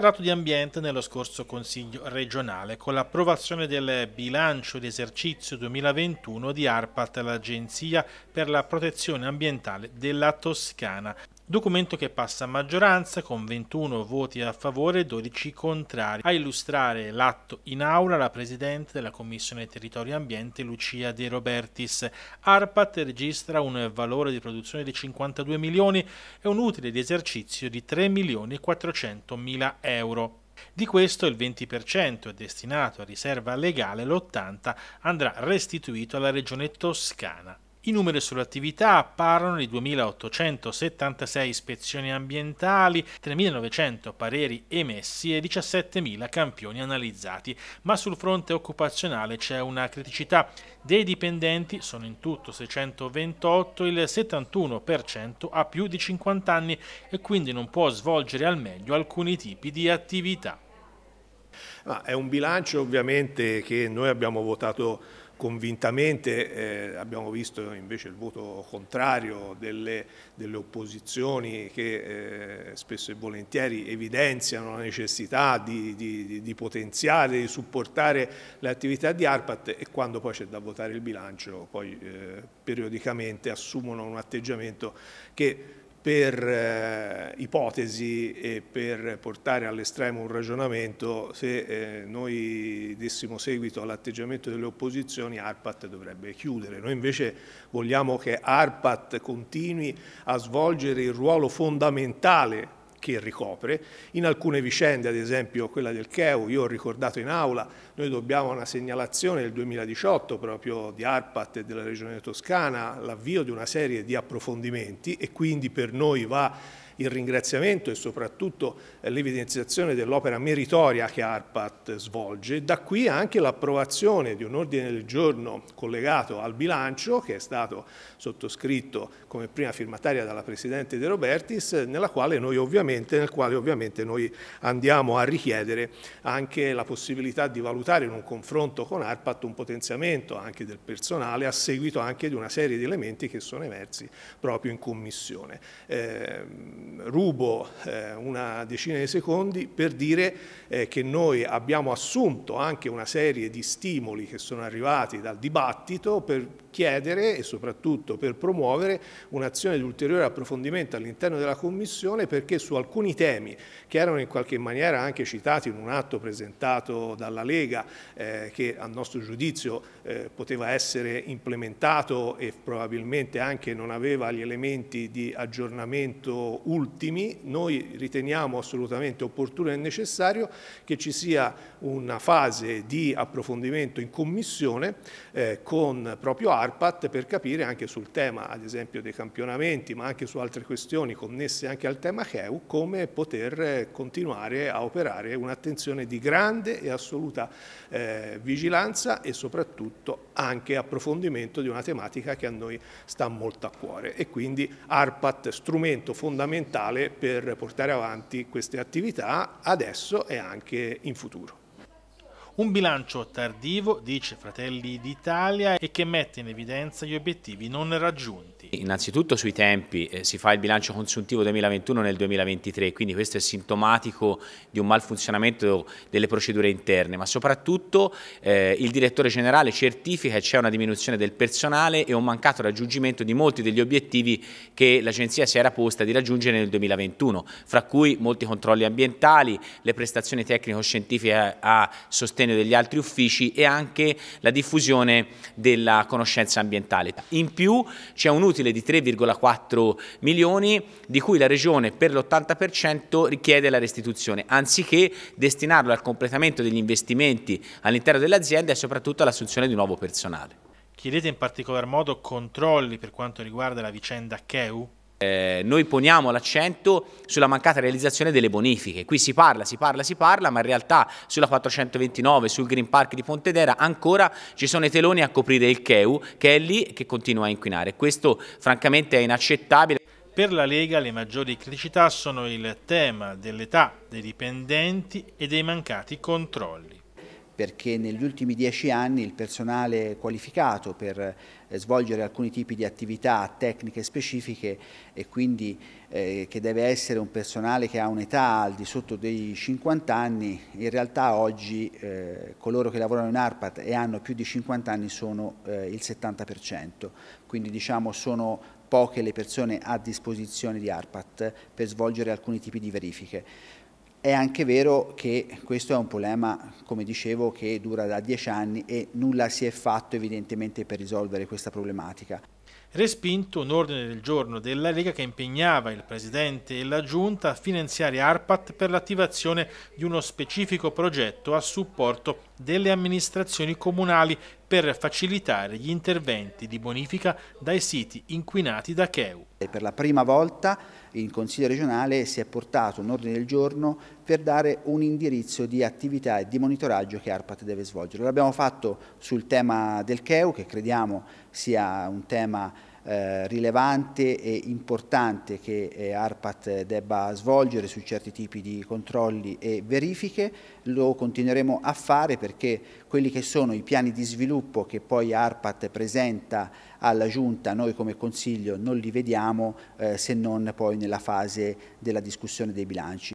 parlato di ambiente nello scorso Consiglio regionale con l'approvazione del bilancio di esercizio 2021 di ARPAT, l'Agenzia per la protezione ambientale della Toscana. Documento che passa a maggioranza con 21 voti a favore e 12 contrari. A illustrare l'atto in aula la Presidente della Commissione Territorio e Ambiente Lucia De Robertis. ARPAT registra un valore di produzione di 52 milioni e un utile di esercizio di 3 milioni e 400 mila euro. Di questo il 20% è destinato a riserva legale, l'80% andrà restituito alla regione toscana. I numeri sull'attività parlano di 2.876 ispezioni ambientali, 3.900 pareri emessi e 17.000 campioni analizzati, ma sul fronte occupazionale c'è una criticità. Dei dipendenti sono in tutto 628, il 71% ha più di 50 anni e quindi non può svolgere al meglio alcuni tipi di attività. Ma è un bilancio ovviamente che noi abbiamo votato convintamente, eh, abbiamo visto invece il voto contrario delle, delle opposizioni che eh, spesso e volentieri evidenziano la necessità di, di, di potenziare, di supportare le attività di ARPAT e quando poi c'è da votare il bilancio poi eh, periodicamente assumono un atteggiamento che per eh, ipotesi e per portare all'estremo un ragionamento, se eh, noi dessimo seguito all'atteggiamento delle opposizioni, ARPAT dovrebbe chiudere. Noi invece vogliamo che ARPAT continui a svolgere il ruolo fondamentale che ricopre. In alcune vicende, ad esempio quella del CEU, io ho ricordato in aula, noi dobbiamo una segnalazione del 2018 proprio di ARPAT e della Regione Toscana, l'avvio di una serie di approfondimenti e quindi per noi va il ringraziamento e soprattutto eh, l'evidenziazione dell'opera meritoria che ARPAT svolge. Da qui anche l'approvazione di un ordine del giorno collegato al bilancio che è stato sottoscritto come prima firmataria dalla Presidente De Robertis, nella quale noi ovviamente, nel quale ovviamente noi andiamo a richiedere anche la possibilità di valutare in un confronto con ARPAT un potenziamento anche del personale a seguito anche di una serie di elementi che sono emersi proprio in Commissione. Eh, rubo eh, una decina di secondi per dire eh, che noi abbiamo assunto anche una serie di stimoli che sono arrivati dal dibattito per chiedere e soprattutto per promuovere un'azione di ulteriore approfondimento all'interno della Commissione perché su alcuni temi che erano in qualche maniera anche citati in un atto presentato dalla Lega eh, che a nostro giudizio eh, poteva essere implementato e probabilmente anche non aveva gli elementi di aggiornamento utile ultimi, noi riteniamo assolutamente opportuno e necessario che ci sia una fase di approfondimento in commissione eh, con proprio ARPAT per capire anche sul tema ad esempio dei campionamenti ma anche su altre questioni connesse anche al tema CEU come poter eh, continuare a operare un'attenzione di grande e assoluta eh, vigilanza e soprattutto anche approfondimento di una tematica che a noi sta molto a cuore e quindi ARPAT strumento fondamentale fondamentale per portare avanti queste attività adesso e anche in futuro. Un bilancio tardivo, dice Fratelli d'Italia, e che mette in evidenza gli obiettivi non raggiunti. Innanzitutto sui tempi, eh, si fa il bilancio consuntivo 2021 nel 2023, quindi questo è sintomatico di un malfunzionamento delle procedure interne, ma soprattutto eh, il direttore generale certifica che c'è una diminuzione del personale e un mancato raggiungimento di molti degli obiettivi che l'agenzia si era posta di raggiungere nel 2021, fra cui molti controlli ambientali, le prestazioni tecnico-scientifiche a sostegno degli altri uffici e anche la diffusione della conoscenza ambientale. In più c'è un utile utile di 3,4 milioni di cui la Regione per l'80% richiede la restituzione, anziché destinarlo al completamento degli investimenti all'interno dell'azienda e soprattutto all'assunzione di nuovo personale. Chiedete in particolar modo controlli per quanto riguarda la vicenda Cheu? Eh, noi poniamo l'accento sulla mancata realizzazione delle bonifiche. Qui si parla, si parla, si parla, ma in realtà sulla 429, sul Green Park di Pontedera, ancora ci sono i teloni a coprire il CEU che è lì e che continua a inquinare. Questo francamente è inaccettabile. Per la Lega le maggiori criticità sono il tema dell'età dei dipendenti e dei mancati controlli perché negli ultimi dieci anni il personale qualificato per eh, svolgere alcuni tipi di attività tecniche specifiche e quindi eh, che deve essere un personale che ha un'età al di sotto dei 50 anni, in realtà oggi eh, coloro che lavorano in ARPAT e hanno più di 50 anni sono eh, il 70%, quindi diciamo sono poche le persone a disposizione di ARPAT per svolgere alcuni tipi di verifiche. È anche vero che questo è un problema, come dicevo, che dura da dieci anni e nulla si è fatto evidentemente per risolvere questa problematica. Respinto un ordine del giorno della Lega che impegnava il Presidente e la Giunta a finanziare ARPAT per l'attivazione di uno specifico progetto a supporto delle amministrazioni comunali per facilitare gli interventi di bonifica dai siti inquinati da Cheu. Per la prima volta in Consiglio regionale si è portato un ordine del giorno per dare un indirizzo di attività e di monitoraggio che ARPAT deve svolgere. L'abbiamo fatto sul tema del Cheu che crediamo sia un tema eh, rilevante e importante che eh, ARPAT eh, debba svolgere su certi tipi di controlli e verifiche, lo continueremo a fare perché quelli che sono i piani di sviluppo che poi ARPAT presenta alla Giunta noi come Consiglio non li vediamo eh, se non poi nella fase della discussione dei bilanci.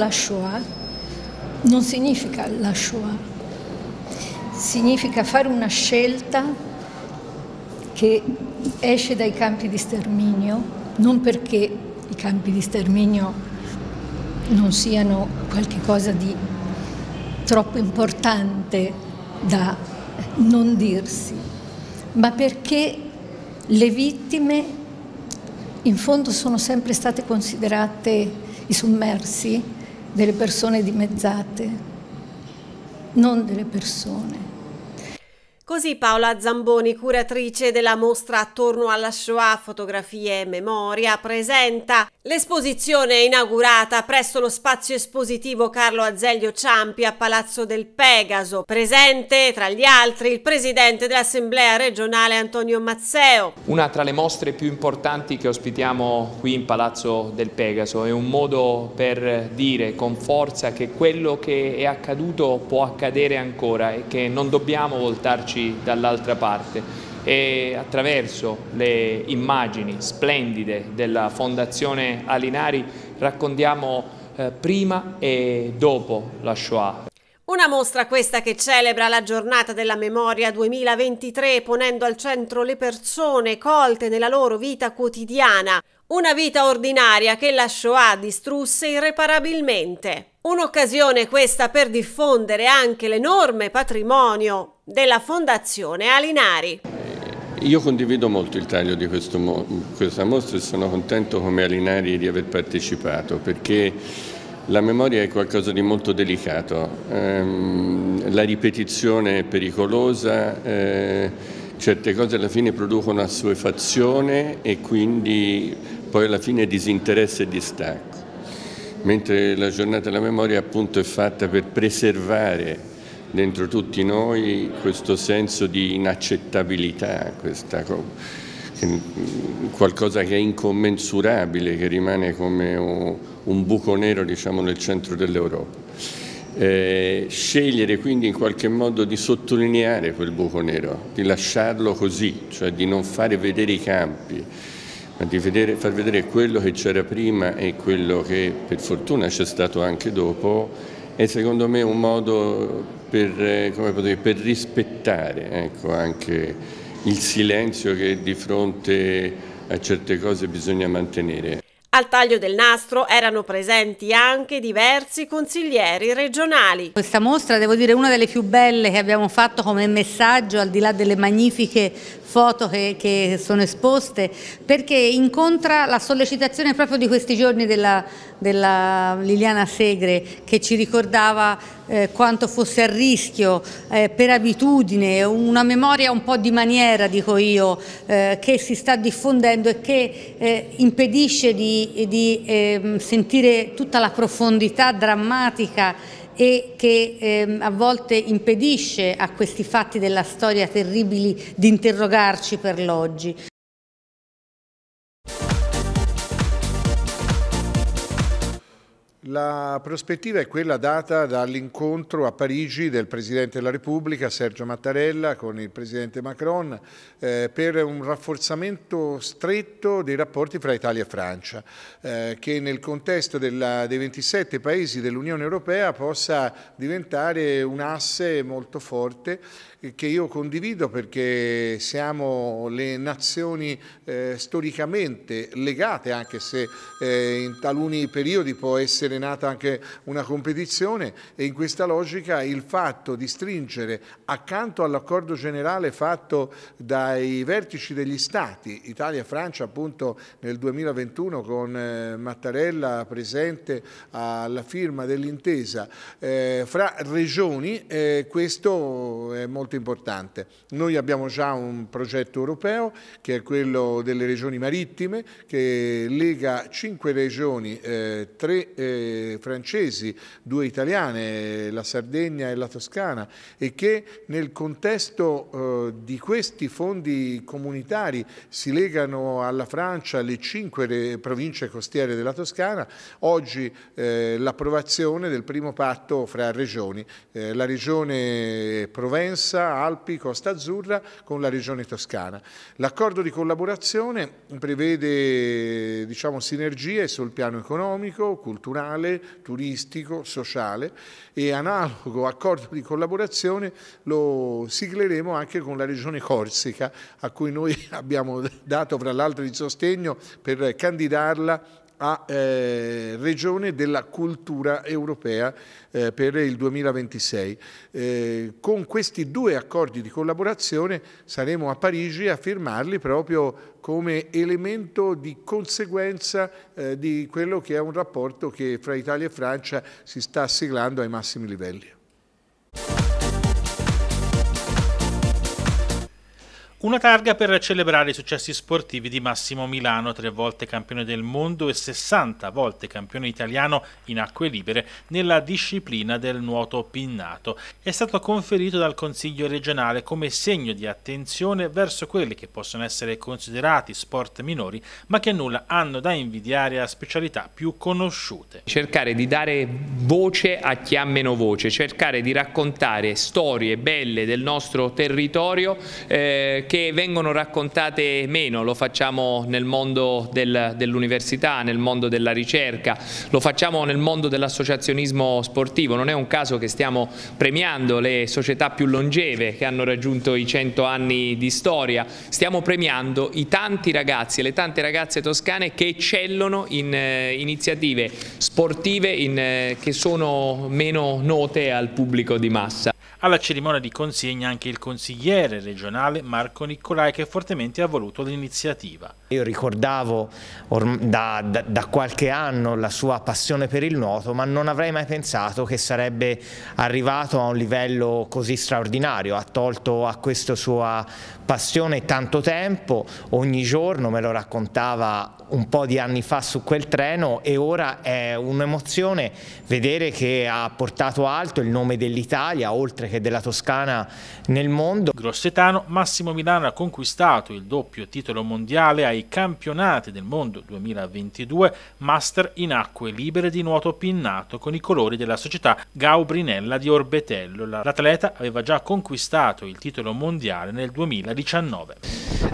la Shoah non significa la Shoah, significa fare una scelta che esce dai campi di sterminio, non perché i campi di sterminio non siano qualcosa di troppo importante da non dirsi, ma perché le vittime in fondo sono sempre state considerate i sommersi delle persone dimezzate, non delle persone. Così Paola Zamboni, curatrice della mostra Attorno alla Shoah, fotografie e memoria, presenta l'esposizione inaugurata presso lo spazio espositivo Carlo Azeglio Ciampi a Palazzo del Pegaso, presente tra gli altri il presidente dell'Assemblea regionale Antonio Mazzeo. Una tra le mostre più importanti che ospitiamo qui in Palazzo del Pegaso è un modo per dire con forza che quello che è accaduto può accadere ancora e che non dobbiamo voltarci trovarci dall'altra parte e attraverso le immagini splendide della Fondazione Alinari raccontiamo eh, prima e dopo la Shoah. Una mostra questa che celebra la giornata della memoria 2023 ponendo al centro le persone colte nella loro vita quotidiana, una vita ordinaria che la Shoah distrusse irreparabilmente. Un'occasione questa per diffondere anche l'enorme patrimonio della Fondazione Alinari. Io condivido molto il taglio di questo, questa mostra e sono contento come Alinari di aver partecipato perché la memoria è qualcosa di molto delicato, ehm, la ripetizione è pericolosa, eh, certe cose alla fine producono assuefazione e quindi poi alla fine disinteresse e distacco. Mentre la giornata della memoria appunto è fatta per preservare dentro tutti noi questo senso di inaccettabilità, questa, mm, qualcosa che è incommensurabile, che rimane come un buco nero diciamo, nel centro dell'Europa. Eh, scegliere quindi in qualche modo di sottolineare quel buco nero, di lasciarlo così, cioè di non fare vedere i campi, ma di vedere, far vedere quello che c'era prima e quello che per fortuna c'è stato anche dopo è secondo me un modo per, dire, eh, per rispettare ecco, anche il silenzio che di fronte a certe cose bisogna mantenere. Al taglio del nastro erano presenti anche diversi consiglieri regionali. Questa mostra, devo dire, è una delle più belle che abbiamo fatto come messaggio, al di là delle magnifiche foto che, che, sono esposte, perché incontra la sollecitazione proprio di questi giorni della, della Liliana Segre che ci ricordava eh, quanto fosse a rischio eh, per abitudine, una memoria un po' di maniera, dico io, eh, che si sta diffondendo e che eh, impedisce di, di ehm, sentire tutta la profondità drammatica e che ehm, a volte impedisce a questi fatti della storia terribili di interrogarci per l'oggi. La prospettiva è quella data dall'incontro a Parigi del Presidente della Repubblica, Sergio Mattarella, con il Presidente Macron, eh, per un rafforzamento stretto dei rapporti fra Italia e Francia, eh, che nel contesto della, dei 27 Paesi dell'Unione Europea possa diventare un asse molto forte che io condivido perché siamo le nazioni eh, storicamente legate, anche se eh, in taluni periodi può essere nata anche una competizione e in questa logica il fatto di stringere accanto all'accordo generale fatto dai vertici degli Stati, Italia e Francia appunto nel 2021 con eh, Mattarella presente alla firma dell'intesa, eh, fra regioni eh, questo è molto molto importante. Noi abbiamo già un progetto europeo che è quello delle regioni marittime che lega cinque regioni, eh, tre eh, francesi, due italiane, la Sardegna e la Toscana e che nel contesto eh, di questi fondi comunitari si legano alla Francia le cinque province costiere della Toscana. Oggi eh, l'approvazione del primo patto fra regioni, eh, la regione Provenza Abruzza, Alpi, Costa Azzurra con la Regione Toscana. L'accordo di collaborazione prevede diciamo, sinergie sul piano economico, culturale, turistico, sociale e analogo accordo di collaborazione lo sigleremo anche con la Regione Corsica a cui noi abbiamo dato fra l'altro il sostegno per candidarla a eh, regione della cultura europea eh, per il 2026. Eh, con questi due accordi di collaborazione saremo a Parigi a firmarli proprio come elemento di conseguenza eh, di quello che è un rapporto che fra Italia e Francia si sta siglando ai massimi livelli. Una targa per celebrare i successi sportivi di Massimo Milano, tre volte campione del mondo e 60 volte campione italiano in acque libere nella disciplina del nuoto pinnato. È stato conferito dal Consiglio regionale come segno di attenzione verso quelli che possono essere considerati sport minori, ma che nulla hanno da invidiare a specialità più conosciute. Cercare di dare voce a chi ha meno voce, cercare di raccontare storie belle del nostro territorio eh, perché vengono raccontate meno, lo facciamo nel mondo del, dell'università, nel mondo della ricerca, lo facciamo nel mondo dell'associazionismo sportivo, non è un caso che stiamo premiando le società più longeve che hanno raggiunto i 100 anni di storia, stiamo premiando i tanti ragazzi e le tante ragazze toscane che eccellono in eh, iniziative sportive in, eh, che sono meno note al pubblico di massa. Alla cerimonia di consegna anche il consigliere regionale Marco Niccolai che fortemente ha voluto l'iniziativa. Io ricordavo da, da, da qualche anno la sua passione per il nuoto ma non avrei mai pensato che sarebbe arrivato a un livello così straordinario, ha tolto a questa sua passione tanto tempo, ogni giorno me lo raccontava un po' di anni fa su quel treno e ora è un'emozione vedere che ha portato alto il nome dell'Italia oltre storiche della Toscana nel mondo. Grossetano Massimo Milano ha conquistato il doppio titolo mondiale ai campionati del mondo 2022 Master in acque libere di nuoto pinnato con i colori della società Gaubrinella di Orbetello. L'atleta aveva già conquistato il titolo mondiale nel 2019.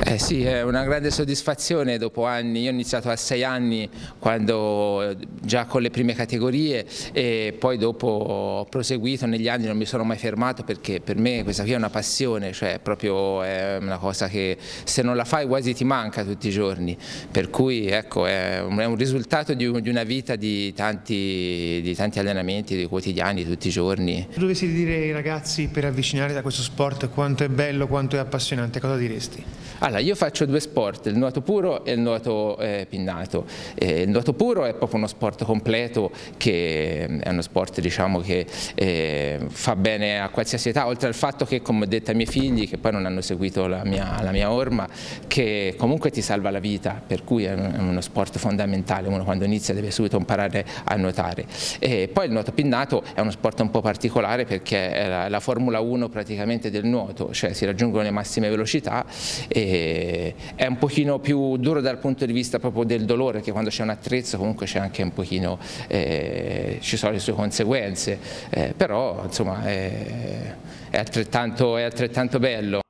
Eh sì, è una grande soddisfazione dopo anni. Io ho iniziato a sei anni quando eh, già con le prime categorie e poi dopo ho proseguito negli anni, non mi sono mai fermato amato perché per me questa qui è una passione, cioè proprio è una cosa che se non la fai quasi ti manca tutti i giorni, per cui ecco, è, un, risultato di, una vita di tanti, di tanti allenamenti, di quotidiani, di tutti i giorni. Se dovessi dire ai ragazzi per avvicinare da questo sport quanto è bello, quanto è appassionante, cosa diresti? Allora, io faccio due sport, il nuoto puro e il nuoto eh, pinnato. Eh, il nuoto puro è proprio uno sport completo che è uno sport diciamo, che eh, fa bene a qualsiasi età, oltre al fatto che, come ho detto ai miei figli, che poi non hanno seguito la mia, la mia orma, che comunque ti salva la vita, per cui è uno sport fondamentale, uno quando inizia deve subito imparare a nuotare. E poi il nuoto pinnato è uno sport un po' particolare perché è la, la Formula 1 praticamente del nuoto, cioè si raggiungono le massime velocità e è un pochino più duro dal punto di vista proprio del dolore, che quando c'è un attrezzo comunque c'è anche un pochino... Eh, ci sono le sue conseguenze, eh, però insomma, è, è, altrettanto, è altrettanto bello.